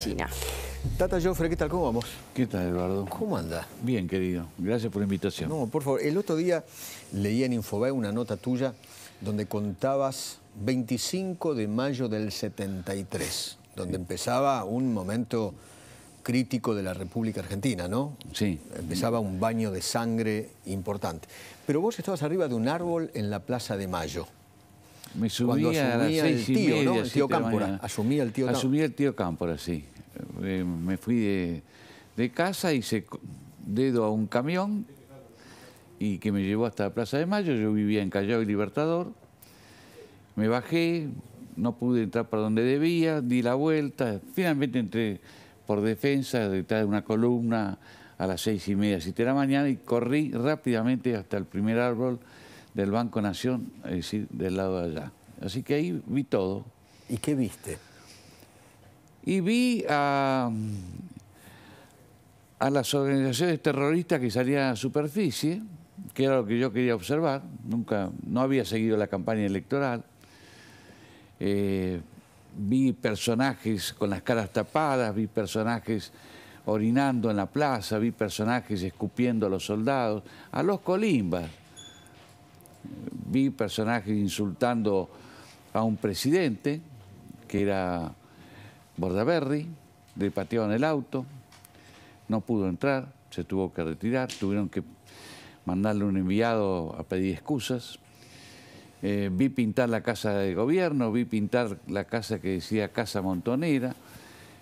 China. Tata Joffre, ¿qué tal? ¿Cómo vamos? ¿Qué tal, Eduardo? ¿Cómo anda? Bien, querido. Gracias por la invitación. No, por favor. El otro día leía en Infobae una nota tuya donde contabas 25 de mayo del 73, donde empezaba un momento crítico de la República Argentina, ¿no? Sí. Empezaba un baño de sangre importante. Pero vos estabas arriba de un árbol en la Plaza de Mayo. Me subí a el tío, ¿no? El tío Cámpora. Asumí el tío Cámpora. sí. Eh, me fui de, casa y se dedo a un camión y que me llevó hasta la Plaza de Mayo. Yo vivía en Callao y Libertador. Me bajé, no pude entrar por donde debía, di la vuelta. Finalmente entré por defensa detrás de una columna a las seis y media, siete de la mañana y corrí rápidamente hasta el primer árbol del Banco Nación, es decir, del lado de allá. Así que ahí vi todo. ¿Y qué viste? Y vi a, las organizaciones terroristas que salían a la superficie, que era lo que yo quería observar. Nunca, no había seguido la campaña electoral. Eh, vi personajes con las caras tapadas, vi personajes orinando en la plaza, vi personajes escupiendo a los soldados, a los colimbas vi personajes insultando a un presidente, que era Bordaberry, le en el auto, no pudo entrar, se tuvo que retirar, tuvieron que mandarle un enviado a pedir excusas. Eh, vi pintar la casa de gobierno, vi pintar la casa que decía Casa Montonera.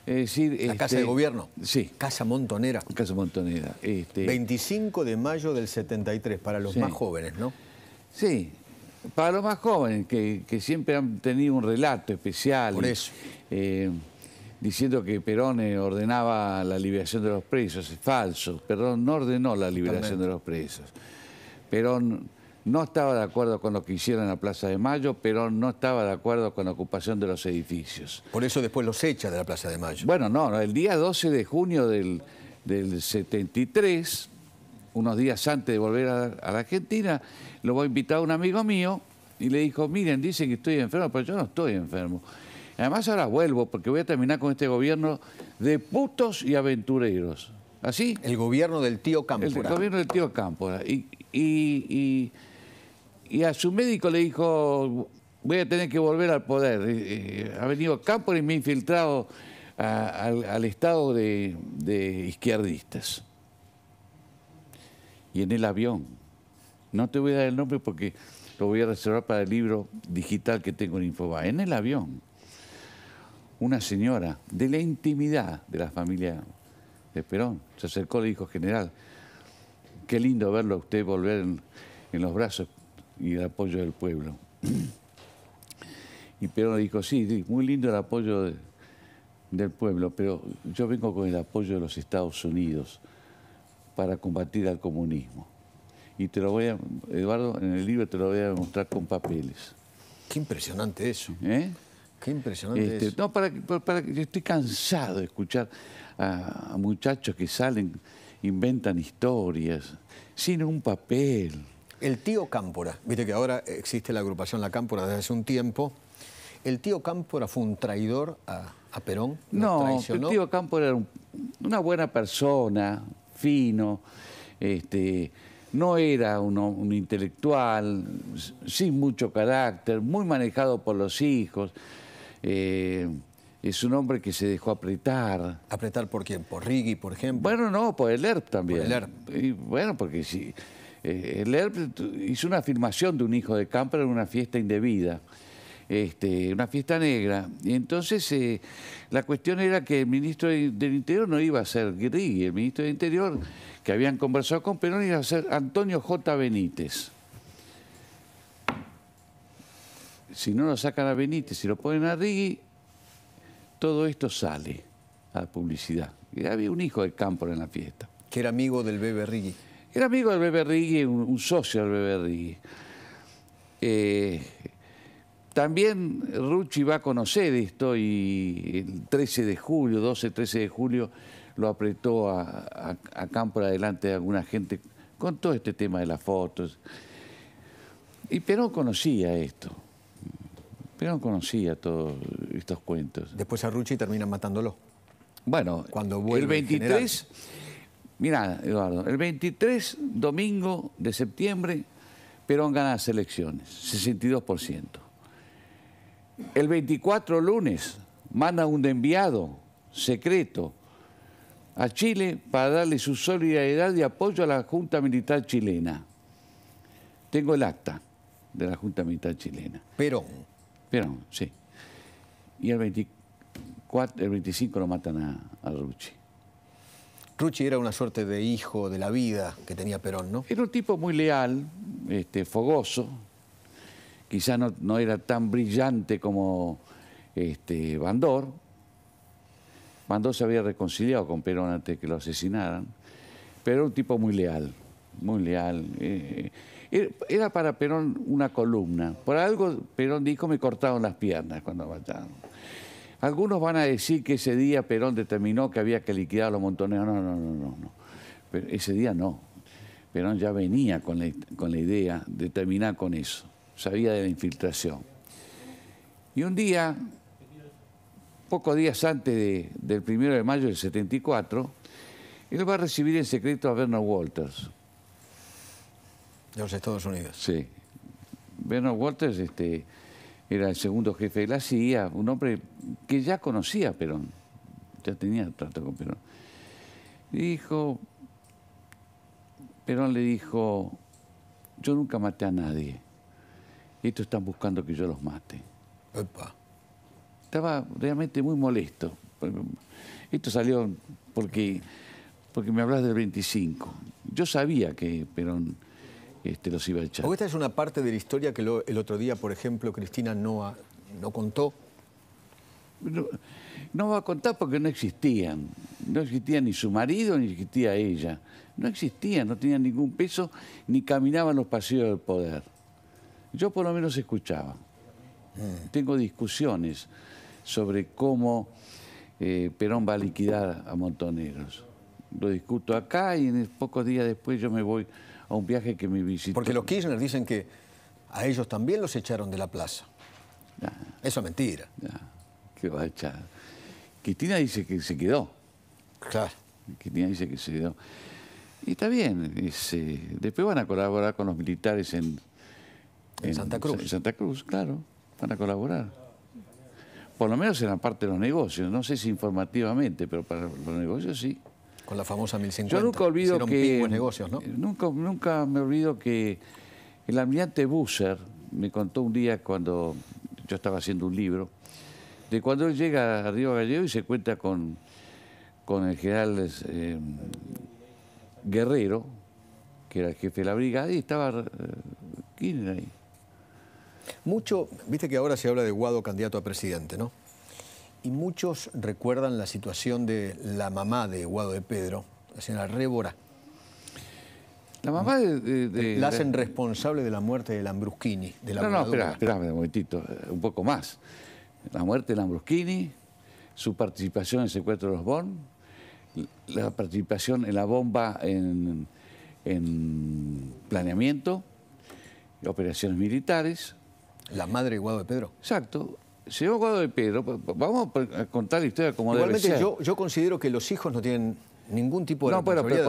Es decir, la casa este, de gobierno. Sí. Casa Montonera. Casa Montonera. 25 este. de mayo del 73, para los más jóvenes, ¿no? Sí, para los más jóvenes, que, siempre han tenido un relato especial. eso. Eh, diciendo que Perón eh, ordenaba la liberación de los presos. Es falso. Perón no ordenó la liberación de los presos. Perón no estaba de acuerdo con lo que hicieron en la Plaza de Mayo, Perón no estaba de acuerdo con la ocupación de los edificios. Por eso después los echa de la Plaza de Mayo. Bueno, no, el día 12 de junio del, del 73 unos días antes de volver a, la Argentina, lo a invitar a un amigo mío y le dijo, miren, dicen que estoy enfermo, pero yo no estoy enfermo. Además ahora vuelvo porque voy a terminar con este gobierno de putos y aventureros. ¿Así? El gobierno del tío Cámpora. El gobierno del tío Cámpora. Y, y, a su médico le dijo, voy a tener que volver al poder. Ha venido Cámpora y me ha infiltrado al, estado de, de izquierdistas y en el avión. No te voy a dar el nombre porque lo voy a reservar para el libro digital que tengo en infoba En el avión, una señora de la intimidad de la familia de Perón se acercó y le dijo, general, qué lindo verlo a usted volver en, los brazos y el apoyo del pueblo. Y Perón le dijo, sí, muy lindo el apoyo del pueblo, pero yo vengo con el apoyo de los Estados Unidos para combatir al comunismo. Y te lo voy a, Eduardo, en el libro te lo voy a mostrar con papeles. Qué impresionante eso. ¿Eh? Qué impresionante este, eso. No, para, para, estoy cansado de escuchar a, muchachos que salen, inventan historias, sin un papel. El tío Cámpora, viste que ahora existe la agrupación La Cámpora desde hace un tiempo. ¿El tío Cámpora fue un traidor a, Perón? no, el tío Cámpora era una buena persona, fino, este, no era un intelectual, sin mucho carácter, muy manejado por los hijos. Eh, es un hombre que se dejó apretar. ¿Apretar por quién? ¿Por Riggi, por ejemplo? Bueno, no, por el ERP también. Por el ERP. bueno, porque si, eh, el ERP hizo una afirmación de un hijo de Camper en una fiesta indebida. Este, una fiesta negra. Y entonces eh, la cuestión era que el ministro del Interior no iba a ser Grigui, el ministro del Interior, que habían conversado con Perón, iba a ser Antonio J. Benítez. Si no lo sacan a Benítez, si lo ponen a Rigui, todo esto sale a la publicidad. Y había un hijo de campo en la fiesta. Que era amigo del bebé Rigui. Era amigo del bebé un, socio del bebé Rigui. Eh, también Rucci va a conocer esto y el 13 de julio, 12-13 de julio, lo apretó a, a, a adelante delante de alguna gente con todo este tema de las fotos. Y Perón conocía esto. Perón conocía todos estos cuentos. Después a Rucci termina matándolo. Bueno, Cuando vuelve el 23, mira Eduardo, el 23, domingo de septiembre, Perón gana las elecciones, 62%. El 24 lunes manda un enviado secreto a Chile para darle su solidaridad y apoyo a la Junta Militar Chilena. Tengo el acta de la Junta Militar Chilena. Perón. Perón, sí. Y el, 25 lo matan a, a Rucci. Rucci era una suerte de hijo de la vida que tenía Perón, ¿no? Era un tipo muy leal, este, fogoso, quizá no, era tan brillante como este, Bandor. Bandor se había reconciliado con Perón antes de que lo asesinaran, pero era un tipo muy leal, muy leal. Eh, eh, era para Perón una columna. Por algo Perón dijo me cortaron las piernas cuando mataron. Algunos van a decir que ese día Perón determinó que había que liquidar a los montoneros. No, no, no, no, ese día no. Perón ya venía con la idea de terminar con eso sabía de la infiltración. Y un día, pocos días antes del primero de mayo del 74, él va a recibir en secreto a Bernard Walters. De los Estados Unidos. Sí. Bernard Walters este, era el segundo jefe de la CIA, un hombre que ya conocía a Perón, ya tenía trato con Perón. Y dijo, Perón le dijo, yo nunca maté a nadie estos están buscando que yo los mate. Epa. Estaba realmente muy molesto. Esto salió porque, porque me hablas del 25. Yo sabía que Perón este, los iba a echar. Porque esta es una parte de la historia que el otro día, por ejemplo, Cristina no, ah, no contó. No, va a contar porque no existían. No existía ni su marido ni existía ella. No existían, no tenían ningún peso ni caminaban los pasillos del poder. Yo por lo menos escuchaba. Tengo discusiones sobre cómo eh, Perón va a liquidar a Montoneros. Lo discuto acá y en pocos días después yo me voy a un viaje que me visitó. Porque los Kirchner dicen que a ellos también los echaron de la plaza. Eso es mentira. ¿Qué va a echar? Cristina dice que se quedó. Claro. Cristina dice que se quedó. Y está bien, eh, después van a colaborar con los militares en en, Santa Cruz. En Santa Cruz, claro, para colaborar. Por lo menos en la parte de los negocios, no sé si informativamente, pero para los negocios sí. Con la famosa 1050. Yo nunca olvido que... negocios, ¿no? Nunca, nunca me olvido que el almirante Busser me contó un día cuando yo estaba haciendo un libro, de cuando él llega a Río Gallego y se cuenta con, con el general eh, Guerrero, que era el jefe de la brigada, y estaba... ¿Quién eh, era ahí? Mucho, viste que ahora se habla de Guado candidato a presidente, ¿no? Y muchos recuerdan la situación de la mamá de Guado de Pedro, la señora Révora. La mamá de, La hacen responsable de la muerte de Lambruschini. De la no, no, espera, espérame un momentito, un poco más. La muerte de Lambruschini, su participación en el secuestro de los Bon, la participación en la bomba en, en planeamiento, operaciones militares, la madre de Guado de Pedro. Exacto. llama Guado de Pedro, vamos a contar la historia como debe ser. Yo, yo considero que los hijos no tienen ningún tipo de no, bueno, pero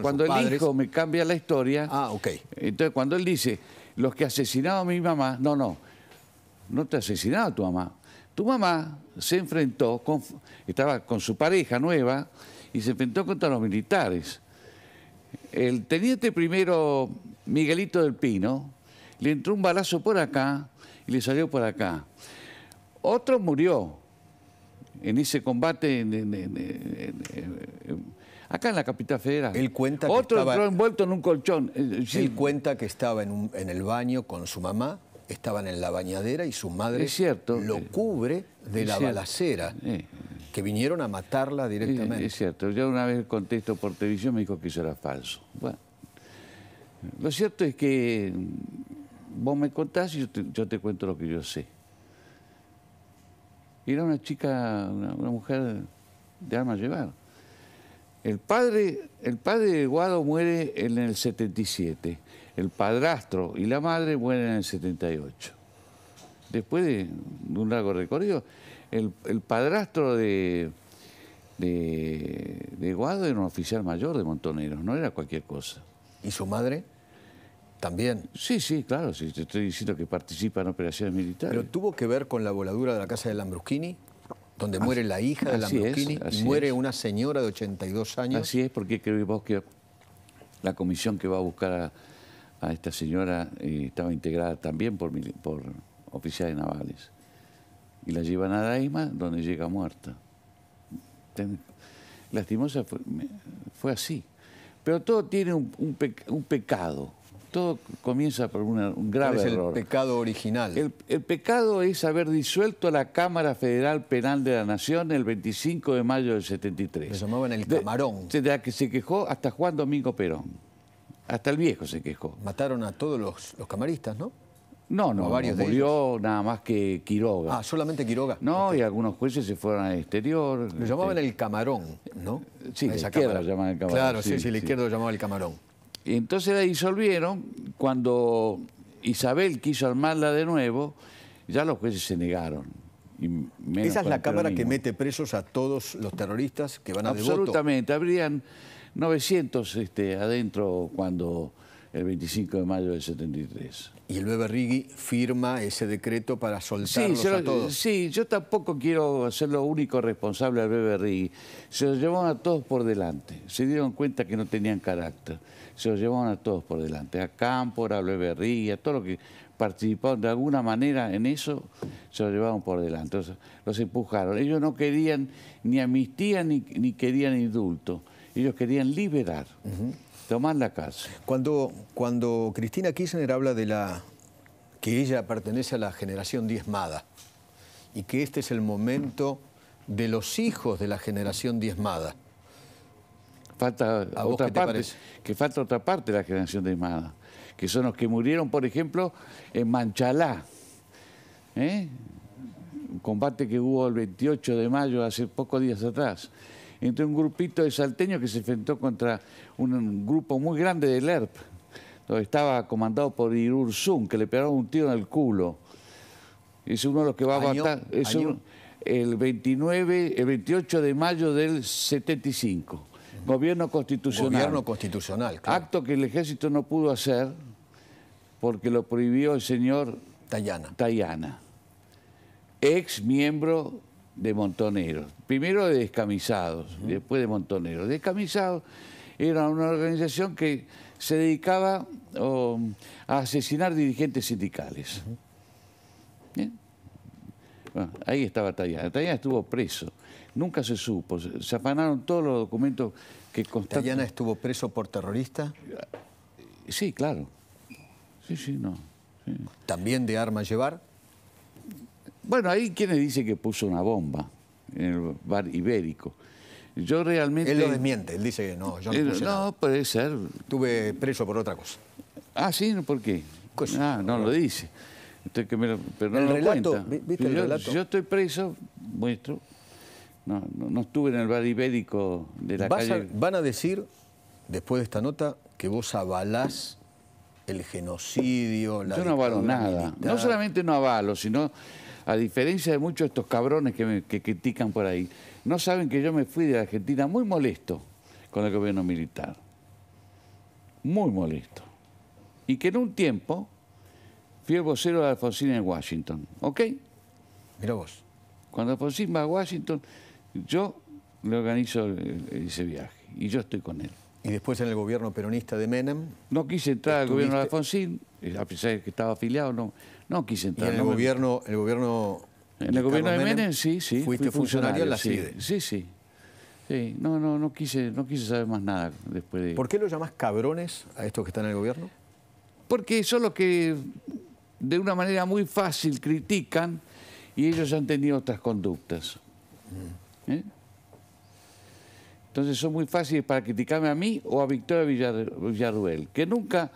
cuando, el hijo me cambia la historia. Ah, ok. Entonces, cuando él dice, los que asesinaron a mi mamá, no, no, no te a tu mamá. Tu mamá se enfrentó, estaba con su pareja nueva y se enfrentó contra los militares. El teniente primero Miguelito del Pino le entró un balazo por acá y le salió por acá. Otro murió en ese combate acá en la capital federal. Él cuenta que Otro estaba, entró envuelto en un colchón. Eh, eh, Él cuenta que estaba en, el baño con su mamá, estaban en la bañadera y su madre lo eh, cubre de la balacera. Que vinieron a matarla directamente. Es, cierto, yo una vez contesto por televisión me dijo que eso era falso. Bueno, lo cierto es que vos me contás y yo te, cuento lo que yo sé. era una chica, una, mujer de arma llevar. El padre, el padre de Guado muere en el 77, el padrastro y la madre mueren en el 78. Después de, un largo recorrido, el, padrastro de, de, de Guado era un oficial mayor de Montoneros, no era cualquier cosa. ¿Y su madre? También. Sí, sí, claro, sí, te estoy diciendo que participa en operaciones militares. ¿Pero tuvo que ver con la voladura de la casa de Lambruschini? Donde muere la hija de Lambruschini muere una señora de 82 años. Así es, porque creo vos que la comisión que va a buscar a, esta señora eh, estaba integrada también por, por oficiales navales. Y la llevan a Daima, donde llega muerta. lastimosa fue, así. Pero todo tiene un pecado todo comienza por un grave es el pecado original? El, pecado es haber disuelto la Cámara Federal Penal de la Nación el 25 de mayo del 73. Se llamaban el camarón. que se quejó hasta Juan Domingo Perón. Hasta el viejo se quejó. Mataron a todos los, camaristas, ¿no? No, no, murió nada más que Quiroga. Ah, solamente Quiroga. No, y algunos jueces se fueron al exterior. Lo llamaban este. el camarón, ¿no? Sí, la izquierda lo llamaban el camarón. Claro, sí, sí, la izquierda lo llamaba el camarón entonces la disolvieron. Cuando Isabel quiso armarla de nuevo, ya los jueces se negaron. Esa es la Cámara que mete presos a todos los terroristas que van a devoto. Absolutamente. Habrían 900 este, adentro cuando el 25 de mayo del 73. Y el Rigui firma ese decreto para soltarlos sí, a todos. Sí, yo tampoco quiero lo único responsable al Beberrigui. Se los llevó a todos por delante. Se dieron cuenta que no tenían carácter se los llevaron a todos por delante, a Cámpora, a a todo lo que participaron de alguna manera en eso, se los llevaron por delante, los empujaron. Ellos no querían ni amnistía ni, querían indulto, ellos querían liberar, tomar la cárcel. Cuando, cuando Cristina Kirchner habla de la que ella pertenece a la generación diezmada y que este es el momento de los hijos de la generación diezmada, falta otra parte, que falta otra parte de la generación de Imada, que son los que murieron, por ejemplo, en Manchalá. ¿eh? Un combate que hubo el 28 de mayo, hace pocos días atrás, entre un grupito de salteños que se enfrentó contra un, grupo muy grande del ERP, donde estaba comandado por Irurzun, que le pegaron un tiro en el culo. Es uno de los que va a matar. el 29, el 28 de mayo del 75. Gobierno constitucional. Gobierno constitucional. Acto que el ejército no pudo hacer porque lo prohibió el señor Tayana. Tayana, ex miembro de Montoneros. Primero de Descamisados, después de Montoneros. Descamisados era una organización que se dedicaba a asesinar dirigentes sindicales. Ah, ahí estaba Tallana. Tallana estuvo preso. Nunca se supo. Se afanaron todos los documentos que constaban. ¿Tallana estuvo preso por terrorista? Sí, claro. Sí, sí, no. ¿También de armas llevar? Bueno, ahí quienes dicen que puso una bomba en el bar ibérico. Yo realmente... Él lo desmiente, él dice que no, yo no No, puede ser. Estuve preso por otra cosa. Ah, sí, ¿por qué? Ah, no lo dice pero no lo relato, yo, estoy preso, muestro. No, estuve en el bar ibérico de la calle. van a decir, después de esta nota, que vos avalás el genocidio, la Yo no avalo nada. No solamente no avalo, sino, a diferencia de muchos de estos cabrones que, critican por ahí, no saben que yo me fui de Argentina muy molesto con el gobierno militar. Muy molesto. Y que en un tiempo Fui vocero de Alfonsín en Washington, ¿ok? Mira vos. Cuando Alfonsín va a Washington, yo le organizo ese viaje y yo estoy con él. ¿Y después en el gobierno peronista de Menem? No quise entrar al gobierno de Alfonsín, eh, a pesar de que estaba afiliado, no, no quise entrar. ¿Y en el, gobierno, el gobierno en el gobierno de Menem, sí, sí. Fuiste funcionario en la CIDE. Sí, sí, sí. No, no, no quise, no quise saber más nada después de... ¿Por qué lo llamás cabrones a estos que están en el gobierno? Porque son los que de una manera muy fácil critican y ellos han tenido otras conductas. Mm. ¿Eh? Entonces son muy fáciles para criticarme a mí o a Victoria Villaruel, que nunca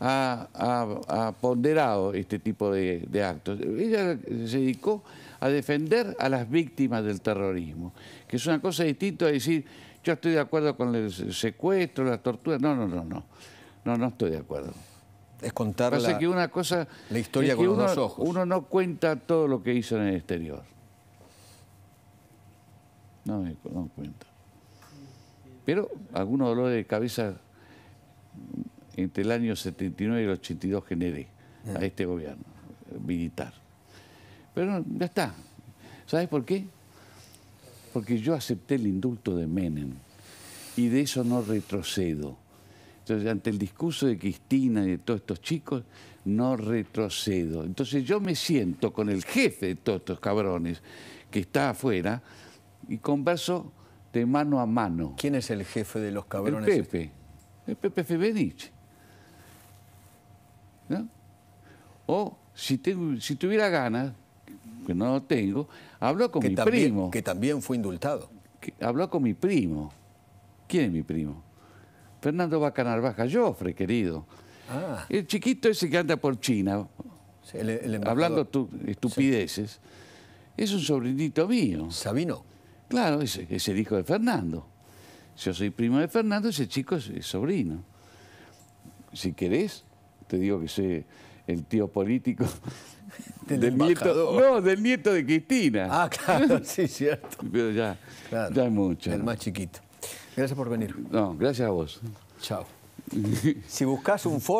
ha, ponderado este tipo de, actos. Ella se dedicó a defender a las víctimas del terrorismo, que es una cosa distinta a decir, yo estoy de acuerdo con el secuestro, la tortura. No, no, no, no. No, no estoy de acuerdo es contar la, que una cosa, la historia con uno, ojos. Uno no cuenta todo lo que hizo en el exterior. No, no cuenta. Pero algunos dolores de cabeza entre el año 79 y el 82 generé a este gobierno militar. Pero ya está. ¿Sabes por qué? Porque yo acepté el indulto de Menem y de eso no retrocedo ante el discurso de Cristina y de todos estos chicos, no retrocedo. Entonces yo me siento con el jefe de todos estos cabrones que está afuera y converso de mano a mano. ¿Quién es el jefe de los cabrones? El Pepe, el Pepe Febenich. O si, tuviera ganas, que no lo tengo, habló con mi primo. Que también fue indultado. habló con mi primo. ¿Quién es mi primo? Fernando Bacanar Baja Joffre, querido. Ah. El chiquito ese que anda por China, hablando tu, estupideces, es un sobrinito mío. Sabino. Claro, es, el hijo de Fernando. Yo soy primo de Fernando, ese chico es, sobrino. Si querés, te digo que soy el tío político del, nieto. No, del nieto de Cristina. Ah, claro, sí, cierto. Pero ya, claro, mucho. El más chiquito. Gracias por venir. No, gracias a vos. Chao. si buscas un foro...